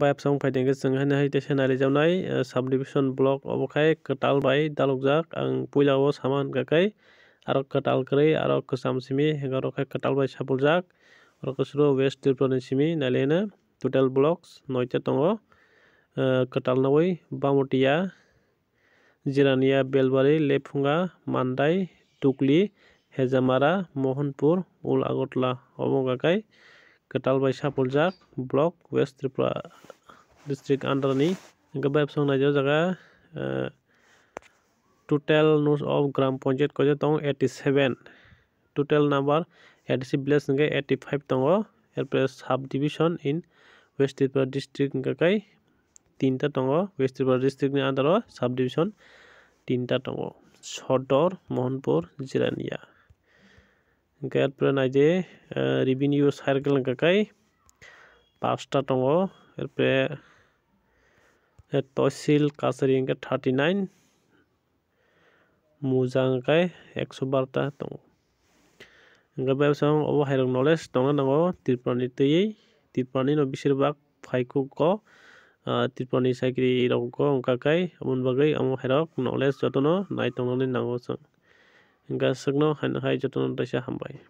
বা এপসং ফাইটিং জঙ্গে হইতে সেনারে যাওয়াই সাব ডিভিশন ব্লক অবকাই কটাল বাই দালুকজাক আং পুইলাও সামান গাকাই আর কটাল করে আর কসাম সিমি হেঙ্গার রকাই কটাল বাই সাবল যাক আর কসরো ওয়েস্ট ত্রিপুরা সিমি নাইলে টোটাল ব্লকস নয়তে দঙ কটাল নই বামটিয়া জিরানিয়া বেলবারি লেপফুঙ্গা মান্দাই টুকলি হেজামারা মোহনপুর উল আগতলা অবগাকাই কেটাল বাই সাপল জাক ব্লক ওয়েস্ট ত্রিপুরা ডিস্ট্রিক্ট আন্ডারনি ব্যবসা নাই জায়গা টোটাল নোস অফ গ্রাম পঞ্চায়েত কে তং eighty seven total number ADC village নাকি এইটি ফাইভ দো এরপরে subdivision in West Tripura district গাকাই তিনটা দো ওয়েস্ট ত্রিপুরা ডিস্ট্রিক্ট আন্ডারও সাব ডিভিশন তিনটা দো সদর মোহনপুর गैर प्रणाली रिबिनियो सर्कल का कई पास्टा टोंगो फिर पे तोसिल कासरी इनके थर्टी नाइन मुझांग का एक सौ बार टा टोंगो इनके बाद सांग ओवर हैरिंग नॉलेज टोंगो नगो तिरपनी तो ये तिरपनी नो बिशर बाग फाइकु को तिरपनी साइकिल इरोग को उनका कई अमुन बगे अमु हैरिंग नॉलेज जो तो नो नाइ टोंगो ने नगो सांग गासैनाव हायनो हायजोबनानै हामबाय